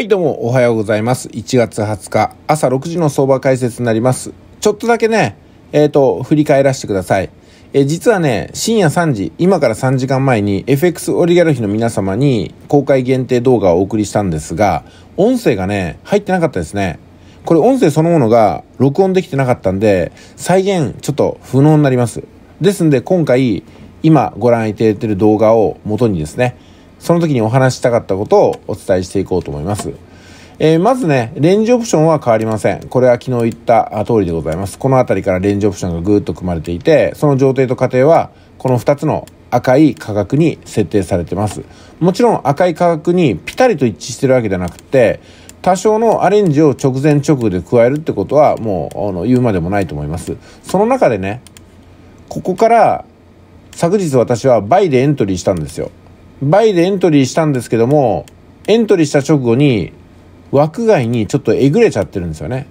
はい、どうもおはようございます。1月20日、朝6時の相場解説になります。ちょっとだけね、えっ、ー、と、振り返らせてください。え実はね、深夜3時、今から3時間前に FX オリガルヒの皆様に公開限定動画をお送りしたんですが、音声がね、入ってなかったですね。これ音声そのものが録音できてなかったんで、再現ちょっと不能になります。ですんで今回、今ご覧いただいている動画を元にですね、その時にお話したかったことをお伝えしていこうと思います。えー、まずね、レンジオプションは変わりません。これは昨日言った通りでございます。この辺りからレンジオプションがぐーっと組まれていて、その上程と過程は、この2つの赤い価格に設定されてます。もちろん赤い価格にピタリと一致してるわけじゃなくて、多少のアレンジを直前直後で加えるってことは、もうあの言うまでもないと思います。その中でね、ここから、昨日私は倍でエントリーしたんですよ。倍でエントリーしたんですけども、エントリーした直後に枠外にちょっとえぐれちゃってるんですよね。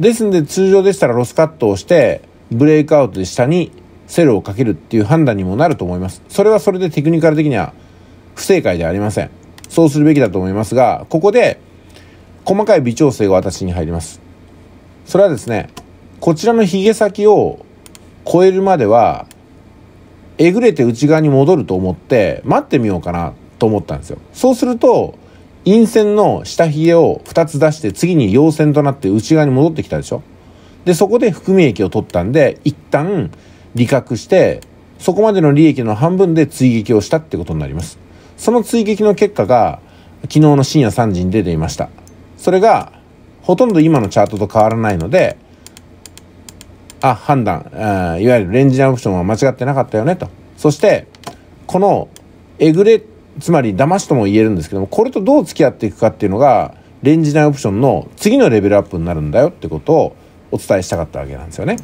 ですんで通常でしたらロスカットをして、ブレイクアウトで下にセルをかけるっていう判断にもなると思います。それはそれでテクニカル的には不正解ではありません。そうするべきだと思いますが、ここで細かい微調整が私に入ります。それはですね、こちらの髭先を超えるまではえぐれて内側に戻ると思って待ってみようかなと思ったんですよ。そうすると、陰線の下髭を2つ出して次に陽線となって内側に戻ってきたでしょ。で、そこで含み益を取ったんで、一旦利確して、そこまでの利益の半分で追撃をしたってことになります。その追撃の結果が、昨日の深夜3時に出ていました。それが、ほとんど今のチャートと変わらないので、あ、判断、いわゆるレンジダンオプションは間違ってなかったよねと。そして、このえぐれ、つまり騙しとも言えるんですけども、これとどう付き合っていくかっていうのが、レンジ内オプションの次のレベルアップになるんだよってことをお伝えしたかったわけなんですよね。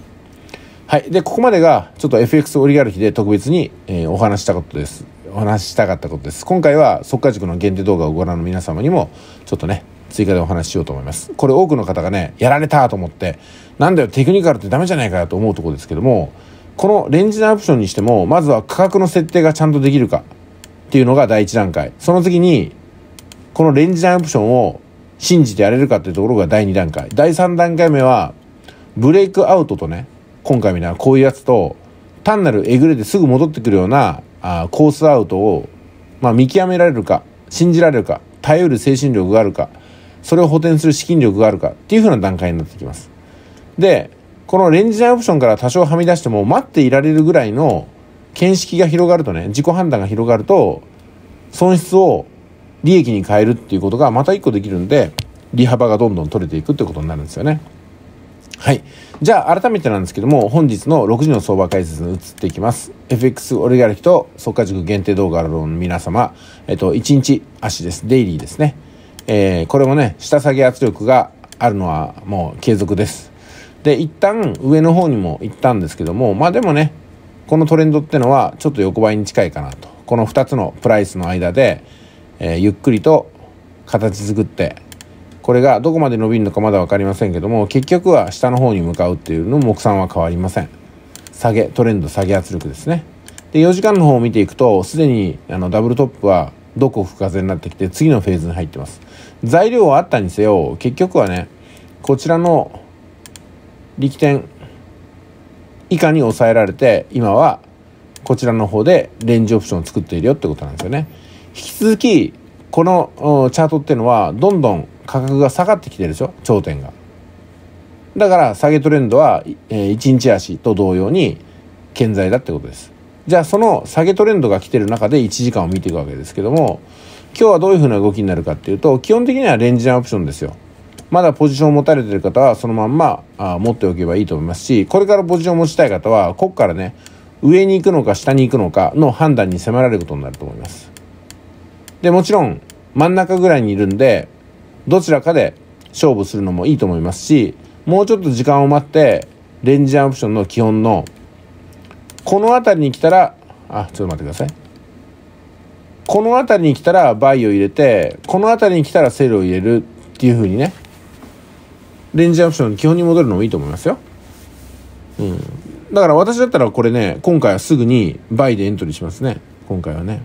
はい。で、ここまでがちょっと FX オリガルヒで特別に、えー、お話したことです。お話したかったことです。今回は速稼塾の限定動画をご覧の皆様にも、ちょっとね、追加でお話ししようと思います。これ多くの方がね、やられたと思って、なんだよ、テクニカルってダメじゃないかと思うところですけども、このレンジなオプションにしても、まずは価格の設定がちゃんとできるかっていうのが第一段階。その次に、このレンジなオプションを信じてやれるかっていうところが第2段階。第3段階目は、ブレイクアウトとね、今回みたいなこういうやつと、単なるえぐれですぐ戻ってくるようなあコースアウトを、まあ、見極められるか、信じられるか、耐える精神力があるか、それを補填する資金力があるかっていううな段階になってきます。で、このレンジ内オプションから多少はみ出しても待っていられるぐらいの見識が広がるとね、自己判断が広がると、損失を利益に変えるっていうことがまた一個できるんで、利幅がどんどん取れていくってことになるんですよね。はい。じゃあ、改めてなんですけども、本日の6時の相場解説に移っていきます。FX オリガルヒと即価塾限定動画の皆様、えっと、1日足です。デイリーですね。えー、これもね、下下げ圧力があるのはもう継続です。で、一旦上の方にも行ったんですけども、まあでもね、このトレンドってのはちょっと横ばいに近いかなと。この2つのプライスの間で、えー、ゆっくりと形作って、これがどこまで伸びるのかまだ分かりませんけども、結局は下の方に向かうっていうのも目算は変わりません。下げ、トレンド下げ圧力ですね。で、4時間の方を見ていくと、すでにあのダブルトップはどこ吹かせになってきて次のフェーズに入ってます材料はあったにせよ結局はねこちらの力点以下に抑えられて今はこちらの方でレンジオプションを作っているよってことなんですよね引き続きこのチャートっていうのはどんどん価格が下がってきてるでしょ頂点がだから下げトレンドは、え1日足と同様に健在だってことですじゃあその下げトレンドが来てる中で1時間を見ていくわけですけども今日はどういうふうな動きになるかっていうと基本的にはレンジアンオプションですよまだポジションを持たれてる方はそのまんまあ持っておけばいいと思いますしこれからポジションを持ちたい方はここからね上に行くのか下に行くのかの判断に迫られることになると思いますでもちろん真ん中ぐらいにいるんでどちらかで勝負するのもいいと思いますしもうちょっと時間を待ってレンジアンオプションの基本のこの辺りに来たらあちょっと待ってくださいこの辺りに来たらバイを入れてこの辺りに来たらセルを入れるっていう風にねレンジアプション基本に戻るのもいいと思いますようんだから私だったらこれね今回はすぐにバイでエントリーしますね今回はね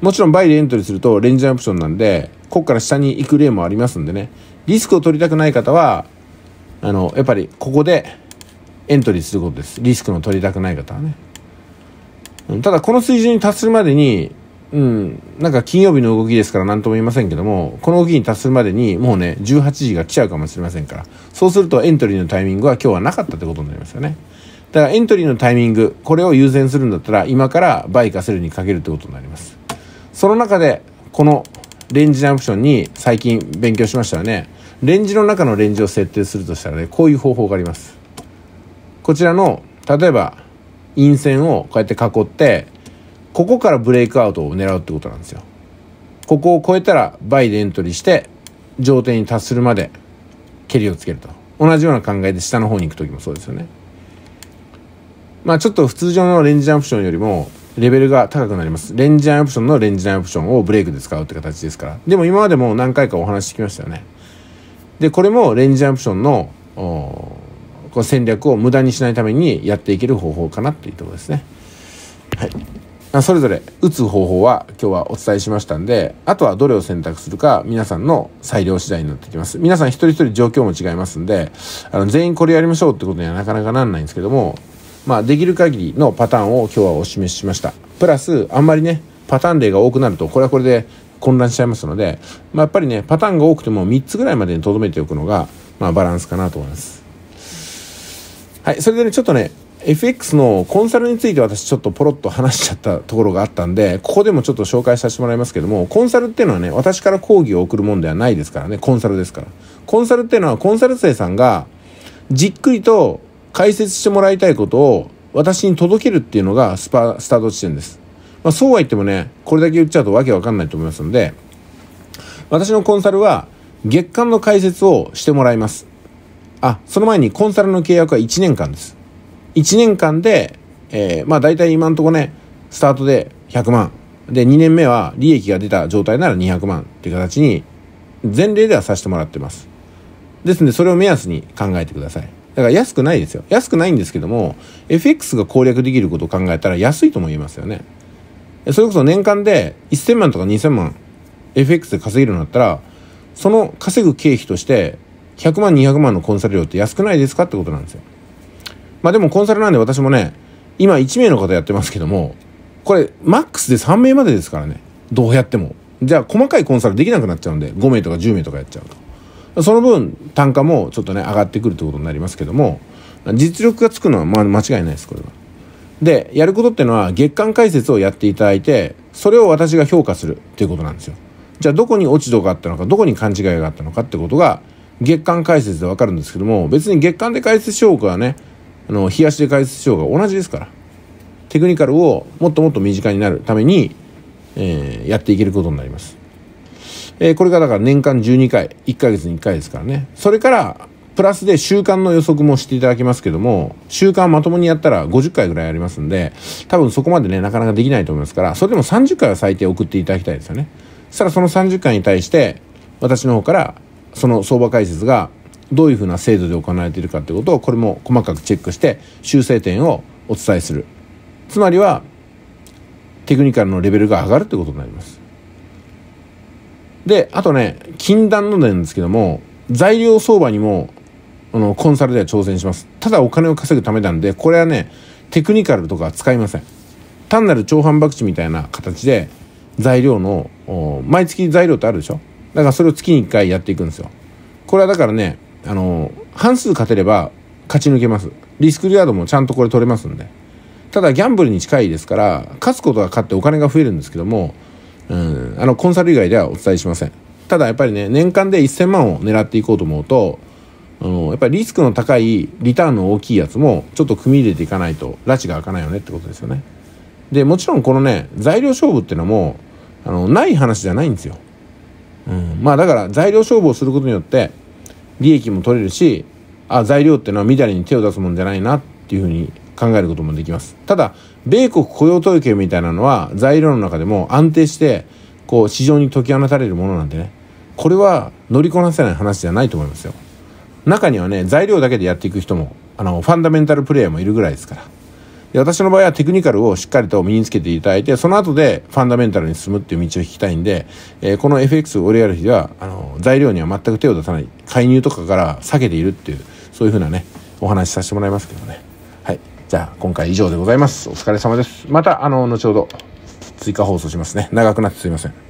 もちろんバイでエントリーするとレンジアプションなんでこっから下に行く例もありますんでねリスクを取りたくない方はあのやっぱりここでエントリーすることですリスクの取りたくない方はねただこの水準に達するまでにうん、なんか金曜日の動きですから何とも言いませんけども、この動きに達するまでにもうね、18時が来ちゃうかもしれませんから、そうするとエントリーのタイミングは今日はなかったってことになりますよね。だからエントリーのタイミング、これを優先するんだったら、今からバイかセルにかけるってことになります。その中で、このレンジジャンプションに最近勉強しましたよね。レンジの中のレンジを設定するとしたらね、こういう方法があります。こちらの例えば陰線をこうやって囲ってここからブレイクアウトを狙うってことなんですよ。ここを超えたらバイでエントリーして上底に達するまで蹴りをつけると同じような考えで下の方に行く時もそうですよね。まあちょっと通常のレンジャンプションよりもレベルが高くなります。レンジャンプションのレンジャンプションをブレイクで使うって形ですから。でも今までも何回かお話ししてきましたよね。で、これもレンジャンプションのこう戦略を無駄にしないためにやっていける方法かなっていうところですね。はいそれぞれ打つ方法は今日はお伝えしましたんで、あとはどれを選択するか皆さんの裁量次第になってきます。皆さん一人一人状況も違いますんで、あの全員これやりましょうってことにはなかなかなんないんですけども、まあできる限りのパターンを今日はお示ししました。プラス、あんまりね、パターン例が多くなると、これはこれで混乱しちゃいますので、まあ、やっぱりね、パターンが多くても3つぐらいまでに留めておくのが、まあ、バランスかなと思います。はい、それでね、ちょっとね、FX のコンサルについて私ちょっとポロッと話しちゃったところがあったんで、ここでもちょっと紹介させてもらいますけども、コンサルっていうのはね、私から講義を送るもんではないですからね、コンサルですから。コンサルっていうのはコンサル生さんがじっくりと解説してもらいたいことを私に届けるっていうのがスパ、スタート地点です。まあそうは言ってもね、これだけ言っちゃうとわけわかんないと思いますので、私のコンサルは月間の解説をしてもらいます。あ、その前にコンサルの契約は1年間です。1年間で、えー、まあ大体今んとこね、スタートで100万。で、2年目は利益が出た状態なら200万っていう形に、前例ではさせてもらってます。ですので、それを目安に考えてください。だから安くないですよ。安くないんですけども、FX が攻略できることを考えたら安いとも言えますよね。それこそ年間で1000万とか2000万 FX で稼げるようになったら、その稼ぐ経費として100万、200万のコンサル料って安くないですかってことなんですよ。まあでもコンサルなんで私もね、今1名の方やってますけども、これマックスで3名までですからね。どうやっても。じゃあ細かいコンサルできなくなっちゃうんで、5名とか10名とかやっちゃうと。その分、単価もちょっとね、上がってくるってことになりますけども、実力がつくのはまあ間違いないです、これは。で、やることってのは月間解説をやっていただいて、それを私が評価するっていうことなんですよ。じゃあどこに落ち度があったのか、どこに勘違いがあったのかってことが、月間解説でわかるんですけども、別に月間で解説しようかね、あの、日足で解説しようが同じですから。テクニカルをもっともっと身近になるために、えー、やっていけることになります。えー、これがだから年間12回、1ヶ月に1回ですからね。それから、プラスで週間の予測もしていただきますけども、週間まともにやったら50回ぐらいありますんで、多分そこまでね、なかなかできないと思いますから、それでも30回は最低送っていただきたいですよね。そしたらその30回に対して、私の方からその相場解説がどういうふうな制度で行われているかということをこれも細かくチェックして修正点をお伝えするつまりはテクニカルのレベルが上がるということになりますであとね禁断のなんですけども材料相場にもあのコンサルでは挑戦しますただお金を稼ぐためなんでこれはねテクニカルとか使いません単なる超反博打みたいな形で材料の毎月材料ってあるでしょだからそれを月に1回やっていくんですよこれはだからね、あの、半数勝てれば勝ち抜けます。リスクリワードもちゃんとこれ取れますんで。ただギャンブルに近いですから、勝つことが勝ってお金が増えるんですけども、うん、あの、コンサル以外ではお伝えしません。ただやっぱりね、年間で1000万を狙っていこうと思うと、あのやっぱりリスクの高いリターンの大きいやつもちょっと組み入れていかないと拉致が開かないよねってことですよね。でもちろんこのね材料勝負っていうのもあのない話じゃないんですよ。うん、まあだから材料勝負をすることによって利益も取れるしあ材料っていうのはみだりに手を出すもんじゃないなっていうふうに考えることもできますただ米国雇用統計みたいなのは材料の中でも安定してこう市場に解き放たれるものなんでねこれは乗りこなせない話じゃないと思いますよ中にはね材料だけでやっていく人もあのファンダメンタルプレイヤーもいるぐらいですからで私の場合はテクニカルをしっかりと身につけていただいて、その後でファンダメンタルに進むっていう道を引きたいんで、えー、この FX オリアル比では、あの、材料には全く手を出さない、介入とかから避けているっていう、そういうふうなね、お話しさせてもらいますけどね。はい。じゃあ、今回以上でございます。お疲れ様です。また、あの、後ほど、追加放送しますね。長くなってすいません。